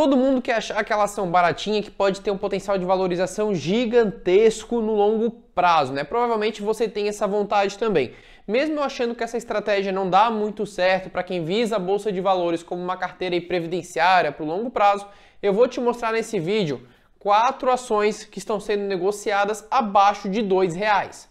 Todo mundo quer achar aquela ação baratinha que pode ter um potencial de valorização gigantesco no longo prazo, né? Provavelmente você tem essa vontade também. Mesmo eu achando que essa estratégia não dá muito certo para quem visa a bolsa de valores como uma carteira previdenciária para o longo prazo, eu vou te mostrar nesse vídeo quatro ações que estão sendo negociadas abaixo de dois reais.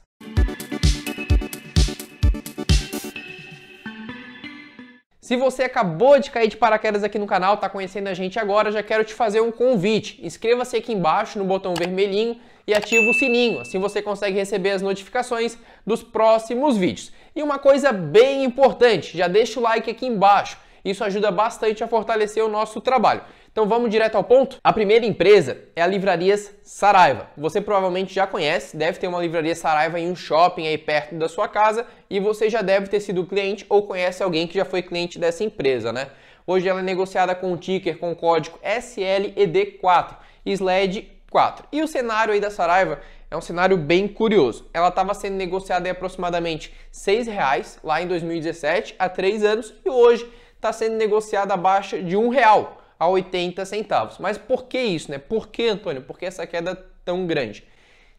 Se você acabou de cair de paraquedas aqui no canal, está conhecendo a gente agora, já quero te fazer um convite. Inscreva-se aqui embaixo no botão vermelhinho e ativa o sininho, assim você consegue receber as notificações dos próximos vídeos. E uma coisa bem importante, já deixa o like aqui embaixo. Isso ajuda bastante a fortalecer o nosso trabalho. Então vamos direto ao ponto? A primeira empresa é a Livrarias Saraiva. Você provavelmente já conhece, deve ter uma Livraria Saraiva em um shopping aí perto da sua casa e você já deve ter sido cliente ou conhece alguém que já foi cliente dessa empresa, né? Hoje ela é negociada com o ticker com o código SLED4, SLED 4. E o cenário aí da Saraiva é um cenário bem curioso. Ela estava sendo negociada em aproximadamente R$ reais lá em 2017, há três anos, e hoje está sendo negociada abaixo de um real a 80 centavos. Mas por que isso, né? Por que, Antônio? Por que essa queda tão grande?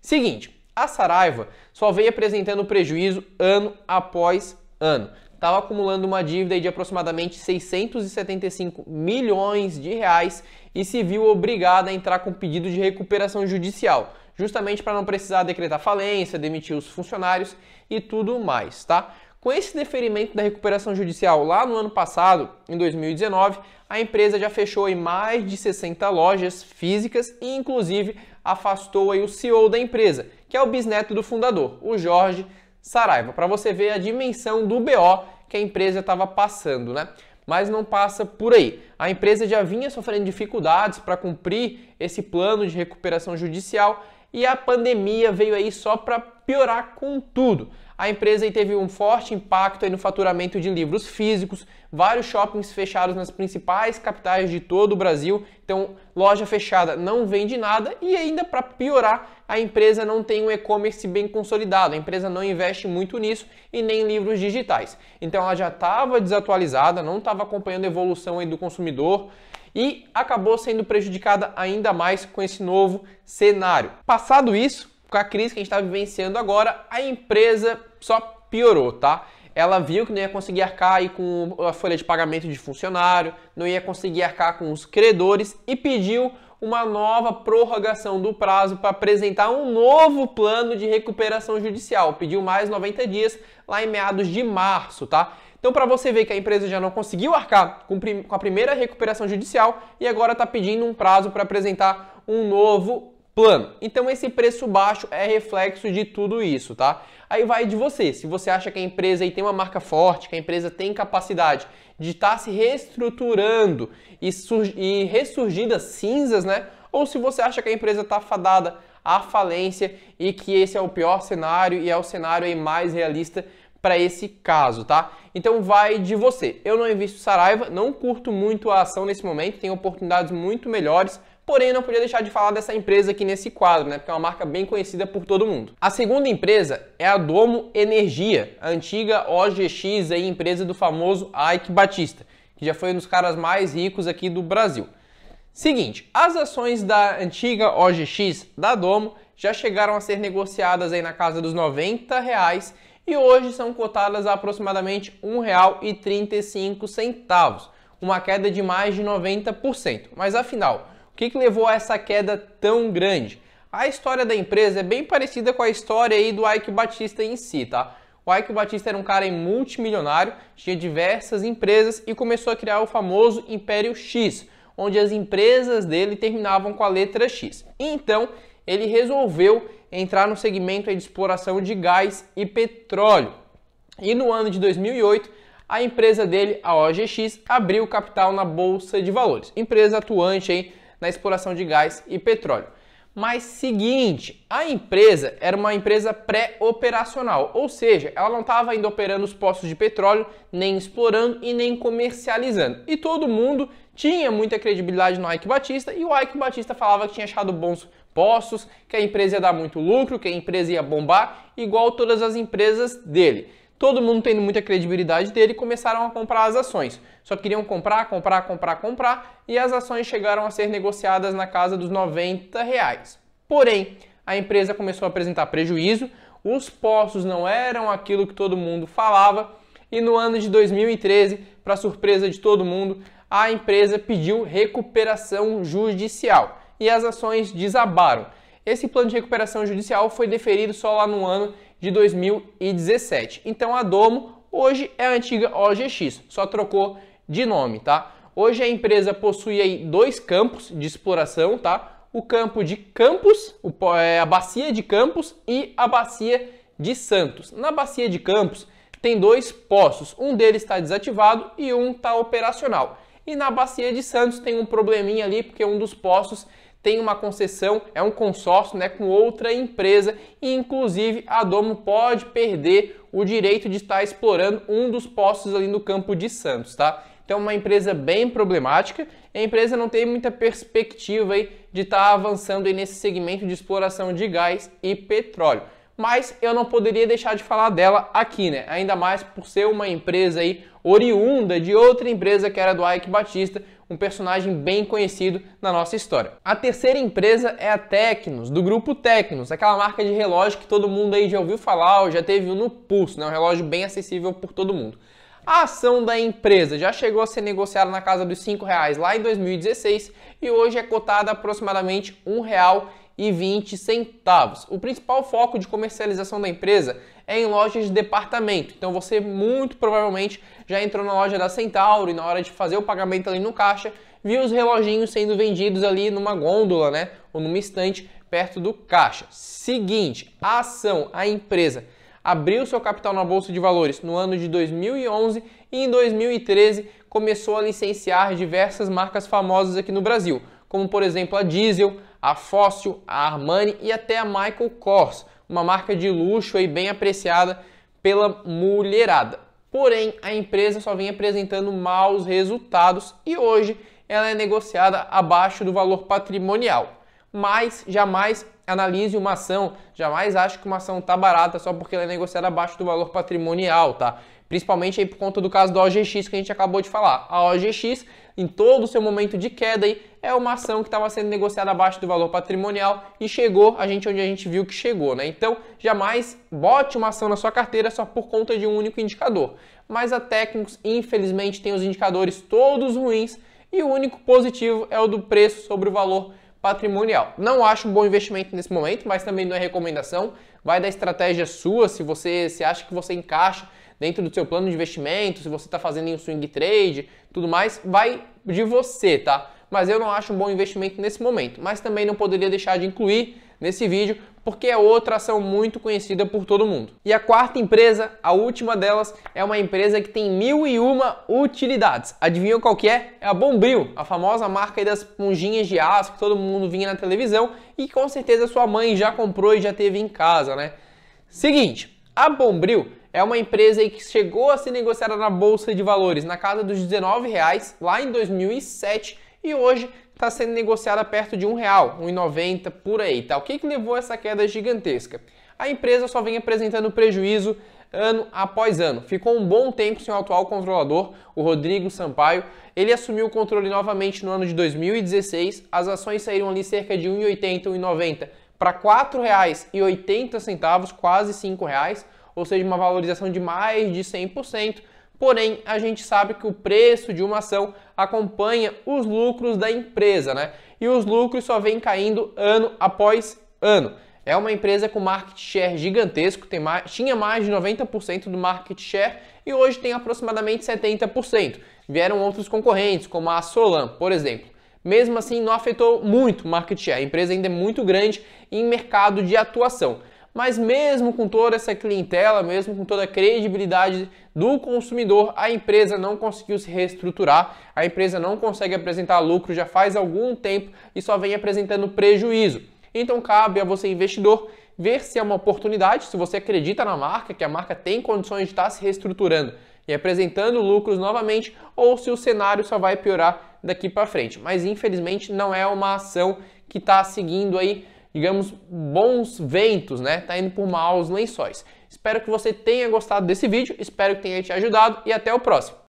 Seguinte, a Saraiva só veio apresentando prejuízo ano após ano. Estava acumulando uma dívida de aproximadamente 675 milhões de reais e se viu obrigada a entrar com pedido de recuperação judicial, justamente para não precisar decretar falência, demitir os funcionários e tudo mais, tá? Com esse deferimento da recuperação judicial lá no ano passado, em 2019, a empresa já fechou em mais de 60 lojas físicas e inclusive afastou aí o CEO da empresa, que é o bisneto do fundador, o Jorge Saraiva, para você ver a dimensão do BO que a empresa estava passando, né? mas não passa por aí. A empresa já vinha sofrendo dificuldades para cumprir esse plano de recuperação judicial e a pandemia veio aí só para piorar com tudo a empresa teve um forte impacto no faturamento de livros físicos, vários shoppings fechados nas principais capitais de todo o Brasil, então loja fechada não vende nada e ainda para piorar, a empresa não tem um e-commerce bem consolidado, a empresa não investe muito nisso e nem em livros digitais. Então ela já estava desatualizada, não estava acompanhando a evolução do consumidor, e acabou sendo prejudicada ainda mais com esse novo cenário. Passado isso, com a crise que a gente está vivenciando agora, a empresa só piorou, tá? Ela viu que não ia conseguir arcar aí com a folha de pagamento de funcionário, não ia conseguir arcar com os credores e pediu uma nova prorrogação do prazo para apresentar um novo plano de recuperação judicial. Pediu mais 90 dias lá em meados de março, tá? Então, para você ver que a empresa já não conseguiu arcar com, a primeira recuperação judicial e agora está pedindo um prazo para apresentar um novo plano. Então esse preço baixo é reflexo de tudo isso, tá? Aí vai de você. Se você acha que a empresa aí tem uma marca forte, que a empresa tem capacidade de estar tá se reestruturando e, e ressurgir das cinzas, né? Ou se você acha que a empresa está fadada à falência e que esse é o pior cenário e é o cenário aí mais realista para esse caso, tá? Então vai de você. Eu não invisto Saraiva, não curto muito a ação nesse momento, tem oportunidades muito melhores Porém, não podia deixar de falar dessa empresa aqui nesse quadro, né? Porque é uma marca bem conhecida por todo mundo. A segunda empresa é a Domo Energia, a antiga OGX, aí, empresa do famoso Ike Batista, que já foi um dos caras mais ricos aqui do Brasil. Seguinte, as ações da antiga OGX da Domo já chegaram a ser negociadas aí na casa dos 90 reais e hoje são cotadas a aproximadamente R$ 1,35, uma queda de mais de 90%. Mas afinal, que, que levou a essa queda tão grande? A história da empresa é bem parecida com a história aí do Ike Batista em si, tá? O Ike Batista era um cara multimilionário, tinha diversas empresas e começou a criar o famoso Império X, onde as empresas dele terminavam com a letra X. Então, ele resolveu entrar no segmento de exploração de gás e petróleo. E no ano de 2008, a empresa dele, a OGX, abriu capital na bolsa de valores. Empresa atuante hein? na exploração de gás e petróleo. Mas seguinte, a empresa era uma empresa pré-operacional, ou seja, ela não estava ainda operando os poços de petróleo, nem explorando e nem comercializando. E todo mundo tinha muita credibilidade no Ike Batista e o Ike Batista falava que tinha achado bons poços, que a empresa ia dar muito lucro, que a empresa ia bombar, igual todas as empresas dele todo mundo tendo muita credibilidade dele, começaram a comprar as ações. Só queriam comprar, comprar, comprar, comprar, e as ações chegaram a ser negociadas na casa dos 90 reais. Porém, a empresa começou a apresentar prejuízo, os postos não eram aquilo que todo mundo falava, e no ano de 2013, para surpresa de todo mundo, a empresa pediu recuperação judicial e as ações desabaram. Esse plano de recuperação judicial foi deferido só lá no ano de 2017. Então a Domo hoje é a antiga OGX, só trocou de nome, tá? Hoje a empresa possui aí dois campos de exploração, tá? O campo de Campos, é, a bacia de Campos e a bacia de Santos. Na bacia de Campos tem dois poços, um deles está desativado e um está operacional. E na bacia de Santos tem um probleminha ali porque um dos poços tem uma concessão, é um consórcio né, com outra empresa e, inclusive, a Domo pode perder o direito de estar explorando um dos postos ali no campo de Santos, tá? Então, é uma empresa bem problemática. A empresa não tem muita perspectiva aí de estar avançando aí nesse segmento de exploração de gás e petróleo mas eu não poderia deixar de falar dela aqui, né? Ainda mais por ser uma empresa aí oriunda de outra empresa que era do Ike Batista, um personagem bem conhecido na nossa história. A terceira empresa é a Tecnos, do grupo Tecnos, aquela marca de relógio que todo mundo aí já ouviu falar, ou já teve um no pulso, né? Um relógio bem acessível por todo mundo. A ação da empresa já chegou a ser negociada na casa dos R$ reais lá em 2016 e hoje é cotada aproximadamente R$ 1,00 e 20 centavos. O principal foco de comercialização da empresa é em lojas de departamento. Então você muito provavelmente já entrou na loja da Centauro e na hora de fazer o pagamento ali no caixa, viu os reloginhos sendo vendidos ali numa gôndola, né, ou numa estante perto do caixa. Seguinte, a ação, a empresa abriu seu capital na bolsa de valores no ano de 2011 e em 2013 começou a licenciar diversas marcas famosas aqui no Brasil, como por exemplo a Diesel, a Fóssil, a Armani e até a Michael Kors, uma marca de luxo e bem apreciada pela mulherada. Porém, a empresa só vem apresentando maus resultados e hoje ela é negociada abaixo do valor patrimonial. Mas jamais analise uma ação, jamais ache que uma ação está barata só porque ela é negociada abaixo do valor patrimonial, tá? Principalmente aí por conta do caso da OGX que a gente acabou de falar. A OGX, em todo o seu momento de queda, aí, é uma ação que estava sendo negociada abaixo do valor patrimonial e chegou a gente onde a gente viu que chegou, né? Então, jamais bote uma ação na sua carteira só por conta de um único indicador. Mas a Técnicos, infelizmente, tem os indicadores todos ruins e o único positivo é o do preço sobre o valor patrimonial. Não acho um bom investimento nesse momento, mas também não é recomendação. Vai da estratégia sua, se você se acha que você encaixa dentro do seu plano de investimento, se você está fazendo em um swing trade, tudo mais, vai de você, tá? Mas eu não acho um bom investimento nesse momento. Mas também não poderia deixar de incluir nesse vídeo, porque é outra ação muito conhecida por todo mundo. E a quarta empresa, a última delas, é uma empresa que tem mil e uma utilidades. Adivinhou qual que é? É a Bombril, a famosa marca das ponjinhas de aço que todo mundo vinha na televisão e com certeza sua mãe já comprou e já teve em casa, né? Seguinte, a Bombril é uma empresa aí que chegou a ser negociada na bolsa de valores na casa dos 19 reais lá em 2007 e hoje está sendo negociada perto de um real, 1,90 por aí. Tá? O que, que levou a essa queda gigantesca? A empresa só vem apresentando prejuízo ano após ano. Ficou um bom tempo sem o atual controlador, o Rodrigo Sampaio. Ele assumiu o controle novamente no ano de 2016. As ações saíram ali cerca de 1,80, 1,90 para R$ 4,80, quase R$ 5,00 ou seja, uma valorização de mais de 100%. Porém, a gente sabe que o preço de uma ação acompanha os lucros da empresa, né? E os lucros só vêm caindo ano após ano. É uma empresa com market share gigantesco, tem mais, tinha mais de 90% do market share e hoje tem aproximadamente 70%. Vieram outros concorrentes, como a Solan, por exemplo. Mesmo assim, não afetou muito o market share. A empresa ainda é muito grande em mercado de atuação mas mesmo com toda essa clientela, mesmo com toda a credibilidade do consumidor, a empresa não conseguiu se reestruturar, a empresa não consegue apresentar lucro já faz algum tempo e só vem apresentando prejuízo. Então cabe a você investidor ver se é uma oportunidade, se você acredita na marca, que a marca tem condições de estar se reestruturando e apresentando lucros novamente, ou se o cenário só vai piorar daqui para frente. Mas infelizmente não é uma ação que está seguindo aí digamos, bons ventos, né? Tá indo por maus lençóis. Espero que você tenha gostado desse vídeo, espero que tenha te ajudado e até o próximo.